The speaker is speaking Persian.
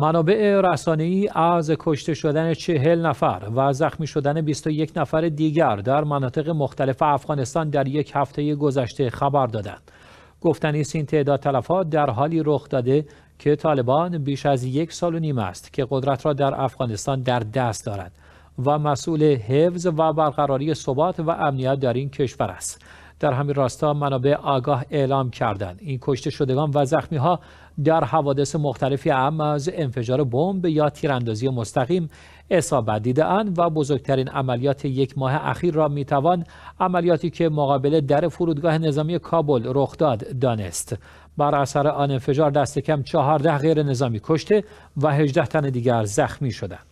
منابع ای از کشته شدن چهل نفر و زخمی شدن 21 نفر دیگر در مناطق مختلف افغانستان در یک هفته گذشته خبر دادند. گفتنی این تعداد تلفات در حالی رخ داده که طالبان بیش از یک سال و نیم است که قدرت را در افغانستان در دست دارد و مسئول حفظ و برقراری ثبات و امنیت در این کشور است. در همین راستا منابع آگاه اعلام کردند این کشته شدگان و زخمی ها در حوادث مختلفی هم از انفجار بمب یا تیراندازی مستقیم اصابت دیدهاند و بزرگترین عملیات یک ماه اخیر را میتوان عملیاتی که مقابل در فرودگاه نظامی کابل رخ داد دانست بر اثر آن انفجار دست کم 14 غیر نظامی کشته و 18 تن دیگر زخمی شدند